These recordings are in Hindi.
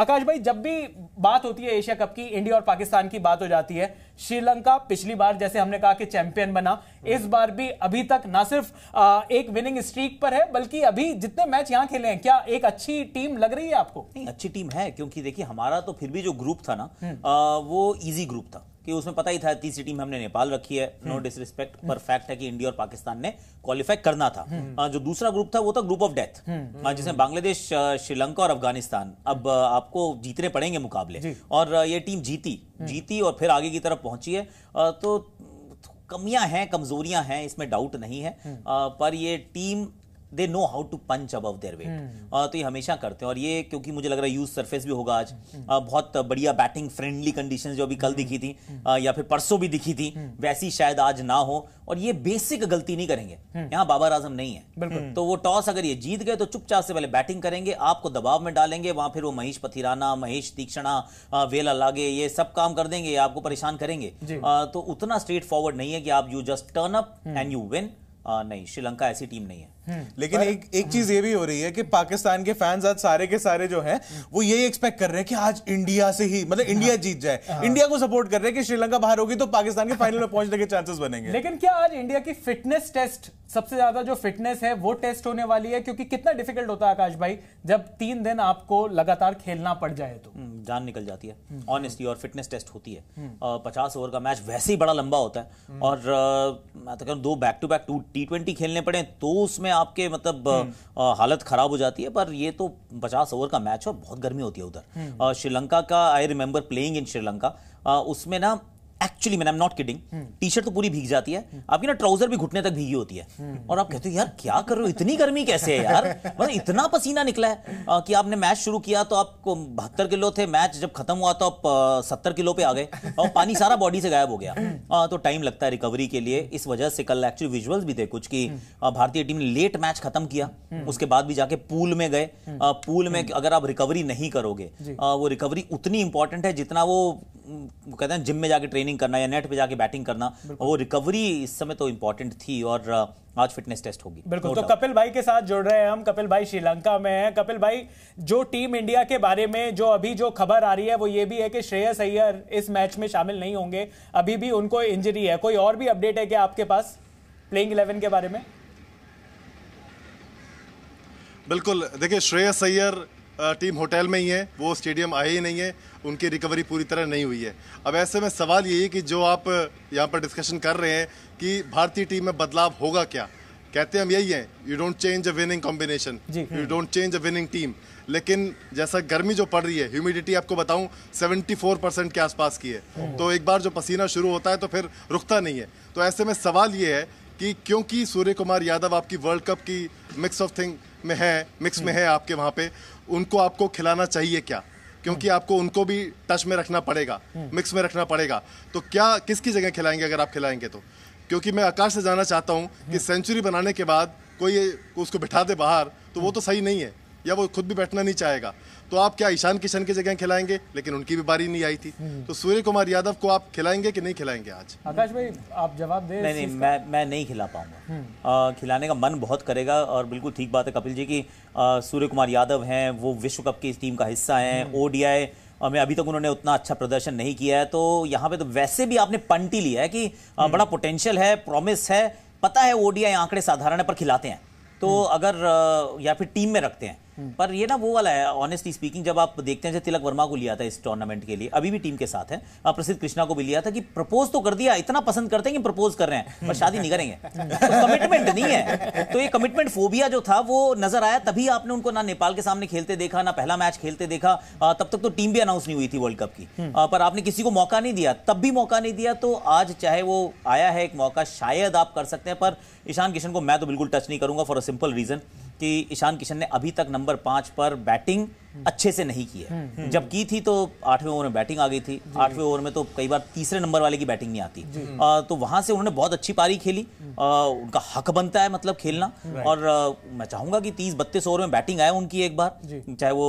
आकाश भाई जब भी बात होती है एशिया कप की इंडिया और पाकिस्तान की बात हो जाती है श्रीलंका पिछली बार जैसे हमने कहा कि चैंपियन बना इस बार भी अभी तक ना सिर्फ एक विनिंग स्ट्रीक पर है बल्कि अभी जितने मैच यहाँ खेले हैं क्या एक अच्छी टीम लग रही है आपको नहीं अच्छी टीम है क्योंकि देखिए हमारा तो फिर भी जो ग्रुप था ना हम्म। वो इजी ग्रुप था कि उसमें पता ही था तीसरी टीम हमने नेपाल रखी है नो डिसरिस्पेक्ट हम्म। हम्म। पर फैक्ट है कि इंडिया और पाकिस्तान ने क्वालिफाई करना था हम्म। हाँ, जो दूसरा ग्रुप था वो था ग्रुप ऑफ डेथ जिसमें बांग्लादेश श्रीलंका और अफगानिस्तान अब आपको जीतने पड़ेंगे मुकाबले और ये टीम जीती जीती और फिर आगे की तरफ पहुंची है तो, तो कमियां हैं कमजोरियां हैं इसमें डाउट नहीं है आ, पर ये team they know how to punch above their weight तो ये हमेशा करते हैं और ये क्योंकि मुझे लग रहा है यूज सरफेस भी होगा आज आ, hmm. uh, बहुत बढ़िया बैटिंग फ्रेंडली कंडीशन जो अभी कल hmm. दिखी थी आ, hmm. uh, या फिर परसों भी दिखी थी वैसी शायद आज ना हो और ये बेसिक गलती नहीं करेंगे यहाँ बाबर आजम नहीं है तो वो टॉस अगर ये जीत गए तो चुपचाप से पहले बैटिंग करेंगे आपको दबाव में डालेंगे वहां फिर वो महेश पथिराना महेश तीक्षणा uh, वेला लागे ये सब काम कर देंगे आपको परेशान करेंगे तो उतना स्ट्रेट फॉरवर्ड नहीं है कि आप you just turn up and you win नहीं श्रीलंका ऐसी टीम नहीं है लेकिन एक एक चीज ये भी हो रही है कि पाकिस्तान के फैंस आज सारे के सारे जो हैं वो यही एक्सपेक्ट कर रहे हैं कि आज इंडिया से ही मतलब इंडिया हाँ। जीत जाए इंडिया हाँ। को सपोर्ट कर रहे हैं कि श्रीलंका बाहर होगी तो पाकिस्तान के फाइनल में पहुंचने के चांसेस बनेंगे लेकिन क्या आज इंडिया की फिटनेस टेस्ट सबसे ज्यादा जो फिटनेस है वो टेस्ट होने वाली है क्योंकि कितना डिफिकल्ट होता है आकाश भाई जब तीन दिन आपको लगातार खेलना पड़ जाए तो हम्म, जान निकल जाती है ऑनेस्टली हम्म। और फिटनेस टेस्ट होती है हम्म। पचास ओवर का मैच वैसे ही बड़ा लंबा होता है और मैं तो दो back to back two T खेलने पड़े तो उसमें आपके मतलब हम्म। हालत खराब हो जाती है पर ये तो पचास ओवर का मैच है बहुत गर्मी होती है उधर हम्म। श्रीलंका का I remember playing in Sri Lanka उसमें ना actually man I am not kidding T shirt तो पूरी भीग जाती है हम्म. आपकी ना ट्राउजर भी घुटने तक भीगी होती है हम्म. और आप कहते हो यार क्या कर रहे हो इतनी गर्मी कैसे है यार मतलब इतना पसीना निकला है आ, कि आपने मैच शुरू किया तो आप बहत्तर किलो थे मैच जब खत्म हुआ तो आप सत्तर किलो पे आ गए और पानी सारा बॉडी से गायब हो गया आ, हम्म. तो टाइम लगता है रिकवरी के लिए इस वजह से कल एक्चुअली विजुअल्स भी थे कुछ की भारतीय टीम ने लेट मैच खत्म किया उसके बाद भी जाके पूल में गए पूल में अगर आप रिकवरी नहीं करोगे वो रिकवरी उतनी इंपॉर्टेंट है जितना वो कहते हैं जिम में जाके ट्रेनिंग करना या नेट पे जाके बैटिंग करना वो रिकवरी इस समय तो इंपॉर्टेंट थी और आज फिटनेस टेस्ट होगी बिल्कुल तो कपिल भाई के साथ जुड़ रहे हैं हम कपिल भाई श्रीलंका में हैं कपिल भाई जो टीम इंडिया के बारे में जो अभी जो खबर आ रही है वो ये भी है कि श्रेयस अय्यर इस मैच में शामिल नहीं होंगे अभी भी उनको इंजरी है कोई और भी अपडेट है क्या आपके पास प्लेइंग इलेवन के बारे में बिल्कुल देखिए श्रेयस अय्यर टीम होटल में ही है वो स्टेडियम आए ही नहीं है उनकी रिकवरी पूरी तरह नहीं हुई है अब ऐसे में सवाल यही है कि जो आप यहाँ पर डिस्कशन कर रहे हैं कि भारतीय टीम में बदलाव होगा क्या कहते हैं हम यही है you don't change a winning combination you don't change a winning team लेकिन जैसा गर्मी जो पड़ रही है ह्यूमिडिटी आपको बताऊं 74 परसेंट के आसपास की है तो एक बार जो पसीना शुरू होता है तो फिर रुकता नहीं है तो ऐसे में सवाल ये है कि क्योंकि सूर्य कुमार यादव आपकी वर्ल्ड कप की मिक्स ऑफ थिंग में है मिक्स में है आपके वहाँ पे उनको आपको खिलाना चाहिए क्या क्योंकि आपको उनको भी टच में रखना पड़ेगा मिक्स में रखना पड़ेगा तो क्या किसकी जगह खिलाएंगे अगर आप खिलाएंगे तो क्योंकि मैं आकाश से जानना चाहता हूँ कि सेंचुरी बनाने के बाद कोई उसको बिठा दे बाहर तो वो तो सही नहीं है या वो खुद भी बैठना नहीं चाहेगा तो आप क्या ईशान किशन की जगह खिलाएंगे लेकिन उनकी भी बारी नहीं आई थी हम्म। तो सूर्य कुमार यादव को आप खिलाएंगे कि नहीं खिलाएंगे आज आकाश भाई आप जवाब दे नहीं नहीं मैं मैं नहीं खिला पाऊंगा हम्म। खिलाने का मन बहुत करेगा और बिल्कुल ठीक बात है कपिल जी की सूर्य कुमार यादव हैं वो विश्व कप की इस टीम का हिस्सा हैं हम्म। ओडीआई और मैं अभी तक उन्होंने उतना अच्छा प्रदर्शन नहीं किया है तो यहाँ पे तो वैसे भी आपने पंटी लिया है कि बड़ा पोटेंशियल है प्रॉमिस है पता है ओडीआई आंकड़े साधारण पर खिलाते हैं तो अगर या फिर टीम में रखते हैं पर ये ना वो वाला है ऑनेस्टली स्पीकिंग जब आप देखते हैं जैसे तिलक वर्मा को लिया था इस टूर्नामेंट के लिए अभी भी टीम के साथ है आप प्रसिद्ध कृष्णा को भी लिया था कि प्रपोज तो कर दिया इतना पसंद करते हैं कि प्रपोज कर रहे हैं पर शादी नहीं करेंगे तो कमिटमेंट नहीं है तो ये कमिटमेंट फोबिया जो था वो नजर आया तभी आपने उनको ना नेपाल के सामने खेलते देखा ना पहला मैच खेलते देखा तब तक तो टीम भी अनाउंस नहीं हुई थी वर्ल्ड कप की हम्म। पर आपने किसी को मौका नहीं दिया तब भी मौका नहीं दिया तो आज चाहे वो आया है एक मौका शायद आप कर सकते हैं पर ईशान किशन को मैं तो बिल्कुल टच नहीं करूंगा फॉर अ सिंपल रीजन कि ईशान किशन ने अभी तक नंबर पाँच पर बैटिंग अच्छे से नहीं किया हम्म। जब की थी तो आठवें ओवर में बैटिंग आ गई थी आठवें ओवर में तो कई बार तीसरे नंबर वाले की बैटिंग नहीं आती आ, तो वहां से उन्होंने बहुत अच्छी पारी खेली हम्म। आ, उनका हक बनता है मतलब खेलना और आ, मैं चाहूंगा कि तीस बत्तीस ओवर में बैटिंग आए उनकी एक बार चाहे वो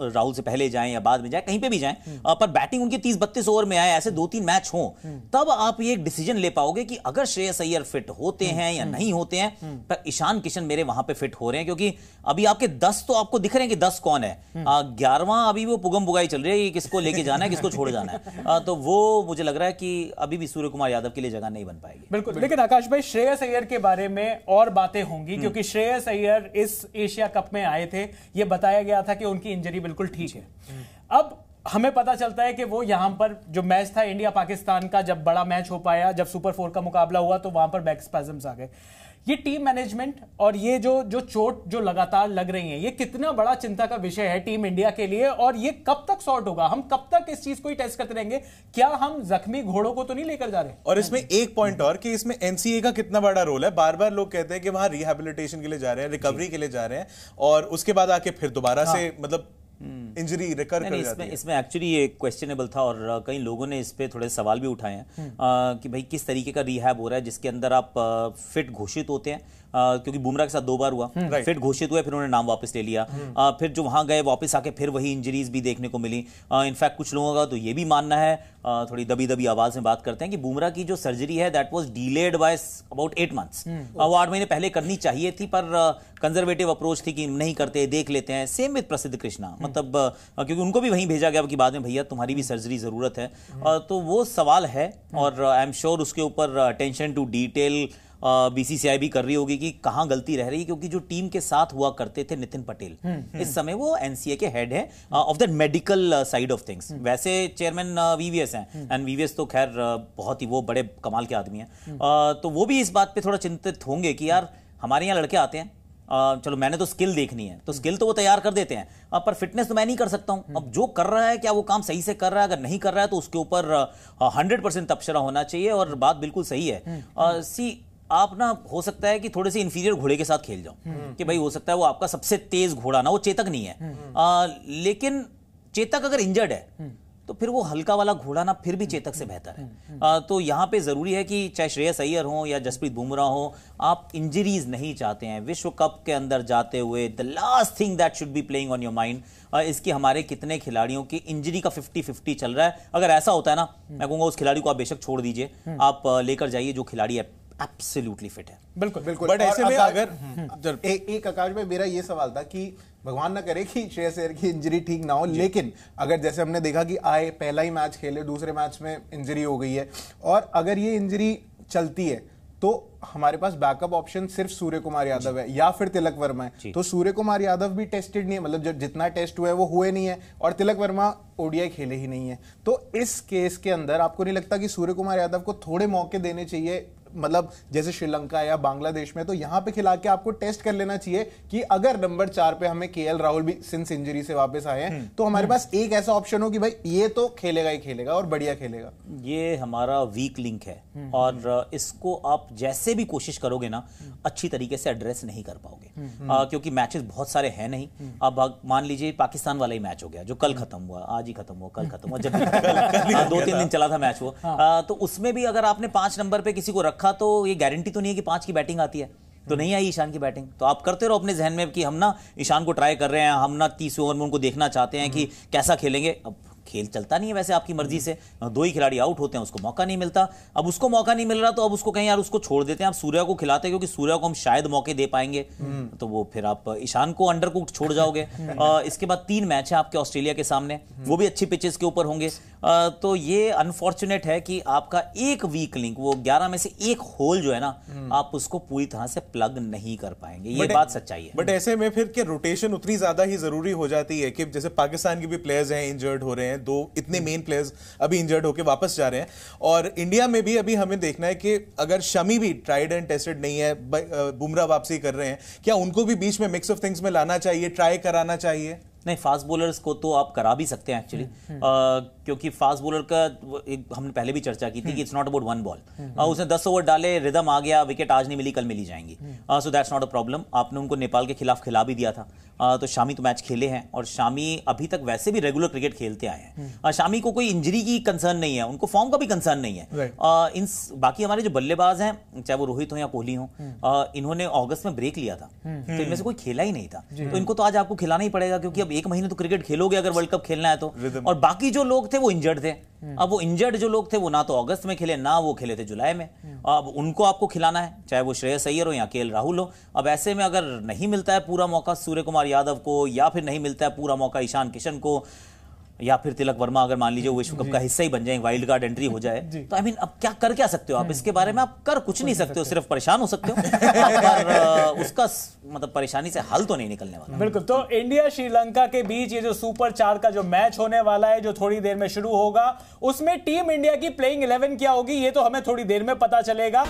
राहुल से पहले जाए या बाद में जाए कहीं पर भी जाए हम्म। पर बैटिंग उनकी तीस बत्तीस ओवर में आए ऐसे दो तीन मैच हों तब आप ये डिसीजन ले पाओगे कि अगर श्रेयस अय्यर फिट होते हैं या नहीं होते हैं पर ईशान किशन मेरे वहां पे फिट हो रहे हैं क्योंकि अभी आपके दस तो आपको दिख रहे हैं कि दस कौन है ग्यारहवां अभी वो पुगम पुगाई चल रही है किसको लेके जाना है किसको छोड़ जाना है आ, तो वो मुझे लग रहा है कि अभी भी सूर्य कुमार यादव के लिए जगह नहीं बन पाएगी बिल्कुल लेकिन आकाश भाई श्रेयस अय्यर के बारे में और बातें होंगी हम्म। क्योंकि श्रेयस अय्यर इस एशिया कप में आए थे ये बताया गया था कि उनकी इंजरी बिल्कुल ठीक है हम्म। अब हमें पता चलता है कि वो यहाँ पर जो मैच था इंडिया पाकिस्तान का जब बड़ा मैच हो पाया जब सुपर फोर का मुकाबला हुआ तो वहां पर बैक स्पैजम्स आ गए ये टीम मैनेजमेंट और ये जो जो चोट जो लगातार लग रही है ये कितना बड़ा चिंता का विषय है टीम इंडिया के लिए और ये कब तक सॉर्ट होगा हम कब तक इस चीज को ही टेस्ट करते रहेंगे क्या हम जख्मी घोड़ों को तो नहीं लेकर जा रहे और इसमें एक पॉइंट और कि इसमें एनसीए का कितना बड़ा रोल है बार बार लोग कहते हैं कि वहां रिहेबिलिटेशन के लिए जा रहे हैं रिकवरी के लिए जा रहे हैं और उसके बाद आके फिर दोबारा हाँ। से मतलब हम्म। इंजरी रिकर कर इसमें इसमें एक्चुअली ये क्वेश्चनेबल था और कई लोगों ने इस पर थोड़े सवाल भी उठाए हैं हम्म। कि भाई किस तरीके का रिहैब हो रहा है जिसके अंदर आप फिट घोषित होते हैं आ, क्योंकि बुमराह के साथ दो बार हुआ फिट हम्म। घोषित हुए फिर उन्होंने नाम वापस ले लिया आ, फिर जो वहां गए वापस आके फिर वही इंजरीज भी देखने को मिली इनफैक्ट कुछ लोगों का तो ये भी मानना है थोड़ी दबी दबी आवाज में बात करते हैं कि बुमरा की जो सर्जरी है that was delayed by about eight months वो आठ महीने पहले करनी चाहिए थी पर कंजर्वेटिव अप्रोच थी कि नहीं करते देख लेते हैं सेम विद प्रसिद्ध कृष्णा हम्म। मतलब क्योंकि उनको भी वहीं भेजा गया कि बाद में भैया तुम्हारी भी सर्जरी ज़रूरत है हम्म। तो वो सवाल है हम्म। और आई एम श्योर उसके ऊपर अटेंशन टू डिटेल बीसीसीआई भी कर रही होगी कि कहाँ गलती रह रही है क्योंकि जो टीम के साथ हुआ करते थे नितिन पटेल हम्म, हम्म। इस समय वो एनसीए के हेड है of the medical side of things वैसे चेयरमैन वीवीएस हैं एंड हम्म। वीवीएस तो खैर बहुत ही वो बड़े कमाल के आदमी हैं तो वो भी इस बात पर थोड़ा चिंतित होंगे कि यार हमारे यहाँ लड़के आते हैं चलो मैंने तो स्किल देखनी है तो स्किल तो वो तैयार कर देते हैं पर फिटनेस तो मैं नहीं कर सकता हूं अब जो कर रहा है क्या वो काम सही से कर रहा है अगर नहीं कर रहा है तो उसके ऊपर हंड्रेड परसेंट तबसरा होना चाहिए और बात बिल्कुल सही है सी आप ना हो सकता है कि थोड़े से इंफीरियर घोड़े के साथ खेल जाओ हम्म। कि भाई हो सकता है वो आपका सबसे तेज घोड़ा ना वो चेतक नहीं है हम्म। आ, लेकिन चेतक अगर इंजर्ड है हम्म। तो फिर वो हल्का वाला घोड़ा ना फिर भी चेतक से बेहतर है आ, तो यहाँ पे जरूरी है कि चाहे श्रेयस अय्यर हो या जसप्रीत बुमराह हो आप इंजरीज नहीं चाहते हैं विश्व कप के अंदर जाते हुए the last thing that should be playing on your mind इसकी हमारे कितने खिलाड़ियों की इंजरी का फिफ्टी फिफ्टी चल रहा है अगर ऐसा होता है ना मैं कहूंगा उस खिलाड़ी को आप बेशक छोड़ दीजिए आप लेकर जाइए जो खिलाड़ी एब्सोल्युटली फिट है बिल्कुल बिल्कुल बट ऐसे में अगर हम्म, हम्म। हम्म। ए, एक आकाश भाई मेरा ये सवाल था कि भगवान ना करे कि श्रेयस अय्यर की इंजरी ठीक ना हो लेकिन अगर जैसे हमने देखा कि आए पहला ही मैच खेले दूसरे मैच में इंजरी हो गई है और अगर ये इंजरी चलती है तो हमारे पास बैकअप ऑप्शन सिर्फ सूर्य कुमार यादव है या फिर तिलक वर्मा है तो सूर्य कुमार यादव भी टेस्टेड नहीं है मतलब जब जितना टेस्ट हुआ है वो हुए नहीं है और तिलक वर्मा ओडीआई खेले ही नहीं है तो इस केस के अंदर आपको नहीं लगता कि सूर्य कुमार यादव को थोड़े मौके देने चाहिए मतलब जैसे श्रीलंका या बांग्लादेश में तो यहां पे खिला के आपको टेस्ट कर लेना चाहिए कि अगर नंबर चार पे हमें के राहुल भी सिंस इंजरी से वापस आए हैं हम्म। तो हमारे पास एक ऐसा ऑप्शन हो कि भाई ये तो खेलेगा ही खेलेगा और बढ़िया खेलेगा ये हमारा वीक लिंक है हम्म, हम्म। और इसको आप जैसे भी कोशिश करोगे ना अच्छी तरीके से एड्रेस नहीं कर पाओगे क्योंकि मैचेस बहुत सारे हैं नहीं अब मान लीजिए पाकिस्तान वाला ही मैच हो गया जो कल खत्म हुआ आज ही खत्म हुआ कल खत्म हुआ जब हाँ, दो तीन दिन चला था मैच वो हाँ। तो उसमें भी अगर आपने पांच नंबर पे किसी को रखा रखा तो ये गारंटी तो नहीं है कि पाँच की बैटिंग आती है तो नहीं आई ईशान की बैटिंग तो आप करते रहो अपने जहन में कि हम ना ईशान को ट्राई कर रहे हैं हम ना तीस ओवर में उनको देखना चाहते हैं कि हम्म। कैसा खेलेंगे अब खेल चलता नहीं है वैसे आपकी मर्जी हम्म। से हाँ, दो ही खिलाड़ी आउट होते हैं उसको मौका नहीं मिलता अब उसको मौका नहीं मिल रहा तो अब उसको कहीं यार उसको छोड़ देते हैं आप सूर्या को खिलाते हैं क्योंकि सूर्या को हम शायद मौके दे पाएंगे हम्म। तो वो फिर आप ईशान को अंडर कुक छोड़ जाओगे हम्म। इसके बाद तीन मैच है आपके ऑस्ट्रेलिया के सामने वो भी अच्छी पिचेस के ऊपर होंगे तो ये अनफॉर्चुनेट है कि आपका एक वीक लिंक वो ग्यारह में से एक होल जो है ना आप उसको पूरी तरह से प्लग नहीं कर पाएंगे ये बात सच्चाई है बट ऐसे में फिर क्या रोटेशन उतनी ज्यादा ही जरूरी हो जाती है कि जैसे पाकिस्तान के भी प्लेयर्स हैं इंजर्ड हो रहे हैं हैं दो इतने मेन प्लेयर्स अभी इंजर्ड होकर वापस जा रहे हैं और इंडिया में भी अभी हमें देखना है कि अगर शमी भी ट्राइड एंड टेस्टेड नहीं है बुमराह वापसी कर रहे हैं क्या उनको भी बीच में मिक्स ऑफ थिंग्स में लाना चाहिए ट्राई कराना चाहिए नहीं फास्ट बॉलर्स को तो आप करा भी सकते हैं एक्चुअली हम्म, हम्म. क्योंकि फास्ट बॉलर का हमने पहले भी चर्चा की थी कि it's not about one ball उसने दस ओवर डाले रिदम आ गया विकेट आज नहीं मिली कल मिली जाएंगी so that's not a problem आपने उनको नेपाल के खिलाफ खिला भी दिया था uh, तो शामी तो मैच खेले हैं और शामी अभी तक वैसे भी रेगुलर क्रिकेट खेलते आए हैं uh, शामी को कोई इंजरी की कंसर्न नहीं है उनको फॉर्म का भी कंसर्न नहीं है इन बाकी हमारे जो बल्लेबाज हैं चाहे वो रोहित हो या कोहली हो इन्होंने ऑगस्ट में ब्रेक लिया था तो इनमें से कोई खेला ही नहीं था तो इनको तो आज आपको खिलाना ही पड़ेगा क्योंकि अब एक महीने तो क्रिकेट खेलोगे अगर वर्ल्ड कप खेलना है तो और बाकी जो लोग थे वो इंजर्ड थे हम्म। अब वो इंजर्ड जो लोग थे वो ना तो अगस्त में खेले ना वो खेले थे जुलाई में हम्म। अब उनको आपको खिलाना है चाहे वो श्रेयस अय्यर हो या के राहुल हो अब ऐसे में अगर नहीं मिलता है पूरा मौका सूर्य कुमार यादव को या फिर नहीं मिलता है पूरा मौका ईशान किशन को या फिर तिलक वर्मा अगर मान लीजिए विश्व कप का हिस्सा ही बन जाए वाइल्ड कार्ड एंट्री हो जाए तो आई मीन अब क्या कर क्या सकते हो आप इसके बारे में आप कर कुछ नहीं सकते हो सिर्फ परेशान हो सकते हो उसका मतलब परेशानी से हल तो नहीं निकलने वाला बिल्कुल तो इंडिया श्रीलंका के बीच ये जो सुपर चार का जो मैच होने वाला है जो थोड़ी देर में शुरू होगा उसमें टीम इंडिया की प्लेइंग इलेवन क्या होगी ये तो हमें थोड़ी देर में पता चलेगा